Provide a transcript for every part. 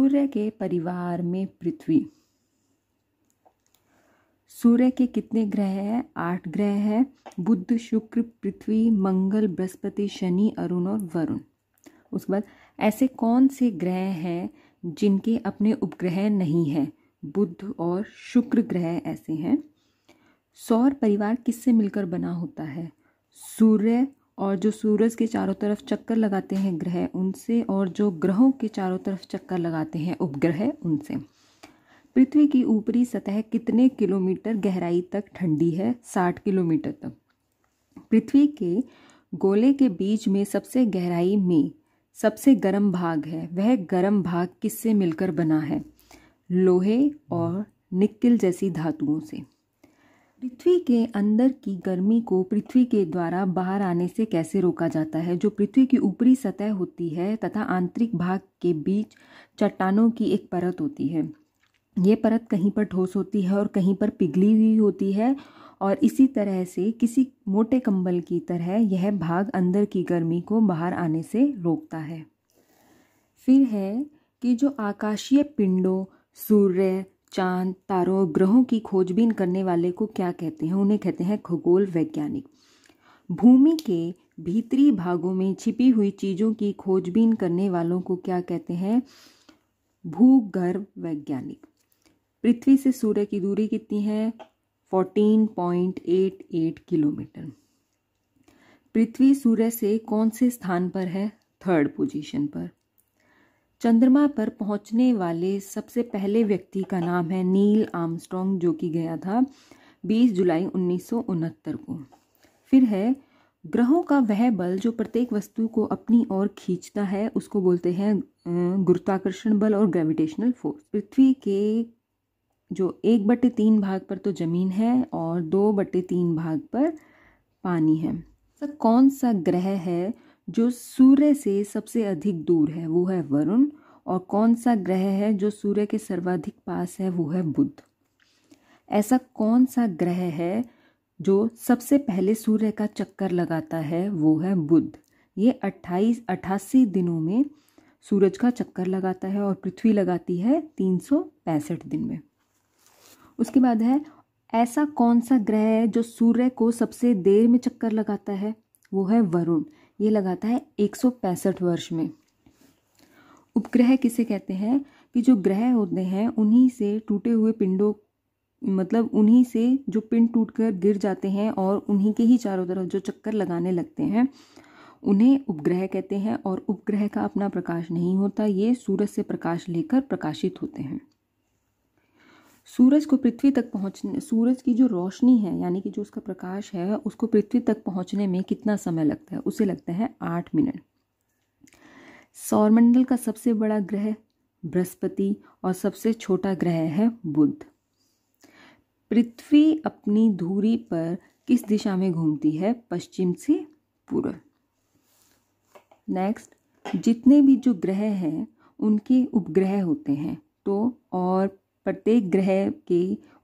सूर्य के परिवार में पृथ्वी सूर्य के कितने ग्रह हैं आठ ग्रह हैं बुद्ध शुक्र पृथ्वी मंगल बृहस्पति शनि अरुण और वरुण उसके बाद ऐसे कौन से ग्रह हैं जिनके अपने उपग्रह नहीं हैं बुद्ध और शुक्र ग्रह ऐसे हैं सौर परिवार किससे मिलकर बना होता है सूर्य और जो सूरज के चारों तरफ चक्कर लगाते हैं ग्रह उनसे और जो ग्रहों के चारों तरफ चक्कर लगाते हैं उपग्रह उनसे पृथ्वी की ऊपरी सतह कितने किलोमीटर गहराई तक ठंडी है साठ किलोमीटर तक पृथ्वी के गोले के बीच में सबसे गहराई में सबसे गर्म भाग है वह गर्म भाग किससे मिलकर बना है लोहे और निक्किल जैसी धातुओं से पृथ्वी के अंदर की गर्मी को पृथ्वी के द्वारा बाहर आने से कैसे रोका जाता है जो पृथ्वी की ऊपरी सतह होती है तथा आंतरिक भाग के बीच चट्टानों की एक परत होती है ये परत कहीं पर ठोस होती है और कहीं पर पिघली हुई होती है और इसी तरह से किसी मोटे कंबल की तरह यह भाग अंदर की गर्मी को बाहर आने से रोकता है फिर है कि जो आकाशीय पिंडों सूर्य चांद तारों और ग्रहों की खोजबीन करने वाले को क्या कहते हैं उन्हें कहते हैं खगोल वैज्ञानिक भूमि के भीतरी भागों में छिपी हुई चीज़ों की खोजबीन करने वालों को क्या कहते हैं भूगर्भ वैज्ञानिक पृथ्वी से सूर्य की दूरी कितनी है 14.88 किलोमीटर पृथ्वी सूर्य से कौन से स्थान पर है थर्ड पोजीशन पर चंद्रमा पर पहुंचने वाले सबसे पहले व्यक्ति का नाम है नील आर्मस्ट्रॉन्ग जो कि गया था 20 जुलाई उन्नीस को फिर है ग्रहों का वह बल जो प्रत्येक वस्तु को अपनी ओर खींचता है उसको बोलते हैं गुरुत्वाकर्षण बल और ग्रेविटेशनल फोर्स पृथ्वी के जो एक बटे तीन भाग पर तो ज़मीन है और दो बटे तीन भाग पर पानी है सर कौन सा ग्रह है जो सूर्य से सबसे अधिक दूर है वो है वरुण और कौन सा ग्रह है जो सूर्य के सर्वाधिक पास है वो है बुध ऐसा कौन सा ग्रह है जो सबसे पहले सूर्य का चक्कर लगाता है वो है बुध ये अट्ठाईस अट्ठासी दिनों में सूरज का चक्कर लगाता है और पृथ्वी लगाती है तीन सौ पैंसठ दिन में उसके बाद है ऐसा कौन सा ग्रह है जो सूर्य को सबसे देर में चक्कर लगाता है वो है वरुण ये लगाता है एक वर्ष में उपग्रह किसे कहते हैं कि जो ग्रह होते हैं उन्हीं से टूटे हुए पिंडों मतलब उन्हीं से जो पिंड टूटकर गिर जाते हैं और उन्हीं के ही चारों तरफ जो चक्कर लगाने लगते हैं उन्हें उपग्रह कहते हैं और उपग्रह का अपना प्रकाश नहीं होता ये सूरज से प्रकाश लेकर प्रकाशित होते हैं सूरज को पृथ्वी तक पहुंचने सूरज की जो रोशनी है यानी कि जो उसका प्रकाश है उसको पृथ्वी तक पहुंचने में कितना समय लगता है उसे लगता है आठ मिनट सौरमंडल का सबसे बड़ा ग्रह बृहस्पति और सबसे छोटा ग्रह है बुध पृथ्वी अपनी धूरी पर किस दिशा में घूमती है पश्चिम से पूर्व नेक्स्ट जितने भी जो ग्रह हैं उनके उपग्रह होते हैं तो और प्रत्येक ग्रह के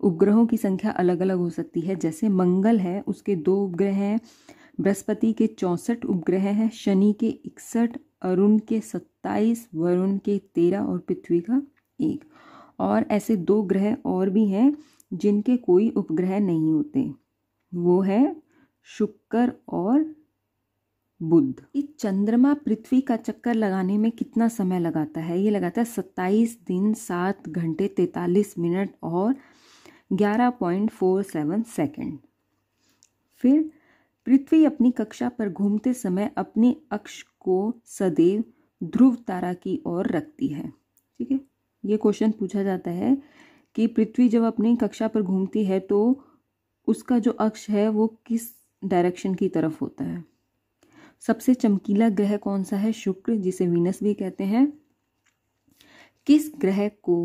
उपग्रहों की संख्या अलग अलग हो सकती है जैसे मंगल है उसके दो उपग्रह हैं बृहस्पति के चौंसठ उपग्रह हैं शनि के इकसठ अरुण के सत्ताईस वरुण के तेरह और पृथ्वी का एक और ऐसे दो ग्रह और भी हैं जिनके कोई उपग्रह नहीं होते वो है शुक्र और बुद्ध ये चंद्रमा पृथ्वी का चक्कर लगाने में कितना समय लगाता है ये लगाता है सत्ताईस दिन सात घंटे तैतालीस मिनट और ग्यारह पॉइंट फोर सेवन सेकेंड फिर पृथ्वी अपनी कक्षा पर घूमते समय अपने अक्ष को सदैव ध्रुव तारा की ओर रखती है ठीक है ये क्वेश्चन पूछा जाता है कि पृथ्वी जब अपनी कक्षा पर घूमती है तो उसका जो अक्ष है वो किस डायरेक्शन की तरफ होता है सबसे चमकीला ग्रह कौन सा है शुक्र जिसे वीनस भी कहते हैं किस ग्रह को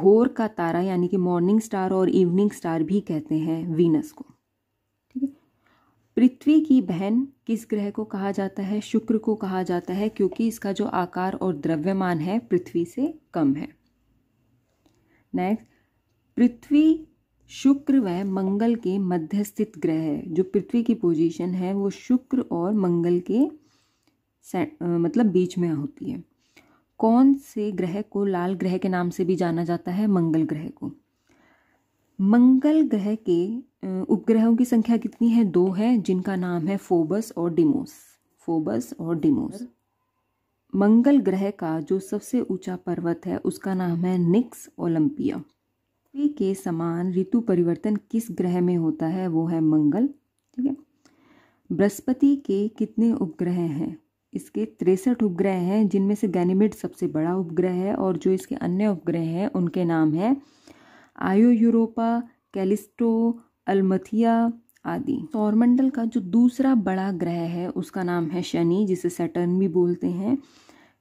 भोर का तारा यानी कि मॉर्निंग स्टार और इवनिंग स्टार भी कहते हैं वीनस को ठीक है पृथ्वी की बहन किस ग्रह को कहा जाता है शुक्र को कहा जाता है क्योंकि इसका जो आकार और द्रव्यमान है पृथ्वी से कम है नेक्स्ट पृथ्वी शुक्र व मंगल के मध्यस्थित ग्रह है जो पृथ्वी की पोजीशन है वो शुक्र और मंगल के मतलब बीच में होती है कौन से ग्रह को लाल ग्रह के नाम से भी जाना जाता है मंगल ग्रह को मंगल ग्रह के उपग्रहों की संख्या कितनी है दो है जिनका नाम है फोबस और डिमोस फोबस और डिमोस मंगल ग्रह का जो सबसे ऊंचा पर्वत है उसका नाम है निक्स ओलंपिया पृथ्वी के समान ऋतु परिवर्तन किस ग्रह में होता है वो है मंगल ठीक है बृहस्पति के कितने उपग्रह हैं इसके तिरसठ उपग्रह हैं जिनमें से गैनिमिड सबसे बड़ा उपग्रह है और जो इसके अन्य उपग्रह हैं उनके नाम है आयो यूरोपा कैलिस्टो अलमथिया आदि सौरमंडल का जो दूसरा बड़ा ग्रह है उसका नाम है शनि जिसे सैटर्न भी बोलते हैं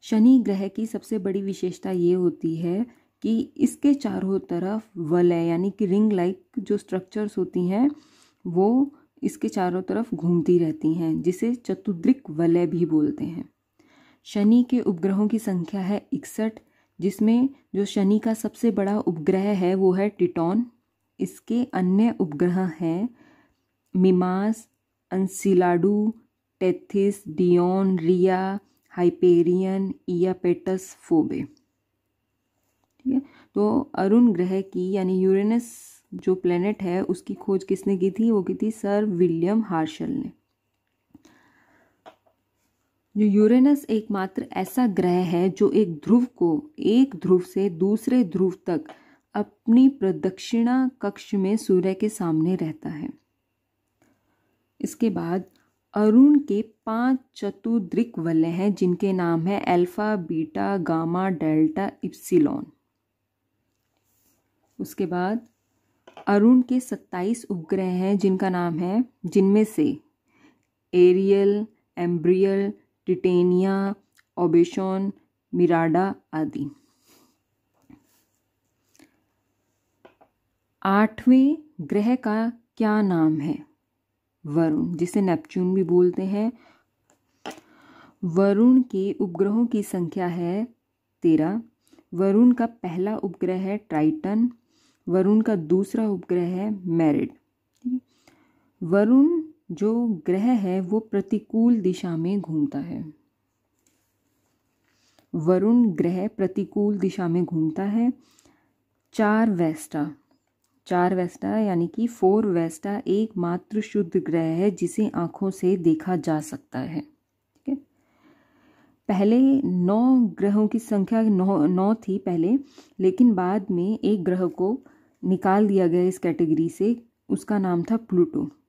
शनि ग्रह की सबसे बड़ी विशेषता ये होती है कि इसके चारों तरफ वलय यानी कि रिंग लाइक जो स्ट्रक्चर्स होती हैं वो इसके चारों तरफ घूमती रहती हैं जिसे चतुद्रिक वलय भी बोलते हैं शनि के उपग्रहों की संख्या है इकसठ जिसमें जो शनि का सबसे बड़ा उपग्रह है वो है टिटॉन इसके अन्य उपग्रह हैं Mimas Enceladus Tethys Dione Rhea Hyperion Iapetus Phoebe ठीक है तो अरुण ग्रह की यानी यूरेनस जो प्लेनेट है उसकी खोज किसने की थी वो की थी सर विलियम हार्शल ने जो यूरेनस एकमात्र ऐसा ग्रह है जो एक ध्रुव को एक ध्रुव से दूसरे ध्रुव तक अपनी प्रदक्षिणा कक्ष में सूर्य के सामने रहता है इसके बाद अरुण के पांच चतुर्द्रिक वलय हैं जिनके नाम है alpha beta gamma delta epsilon उसके बाद अरुण के सत्ताईस उपग्रह हैं जिनका नाम है जिनमें से एरियल एम्ब्रियल टिटेनिया ओबेशन मिराडा आदि आठवें ग्रह का क्या नाम है वरुण जिसे नेपच्यून भी बोलते हैं वरुण के उपग्रहों की संख्या है तेरह वरुण का पहला उपग्रह है ट्राइटन वरुण का दूसरा उपग्रह है मैरिड वरुण जो ग्रह है वो प्रतिकूल दिशा में घूमता है वरुण ग्रह प्रतिकूल दिशा में घूमता है चार वेस्टा चार वेस्टा यानी कि फोर वेस्टा एकमात्र शुद्ध ग्रह है जिसे आंखों से देखा जा सकता है पहले नौ ग्रहों की संख्या नौ नौ थी पहले लेकिन बाद में एक ग्रह को निकाल दिया गया इस कैटेगरी से उसका नाम था प्लूटो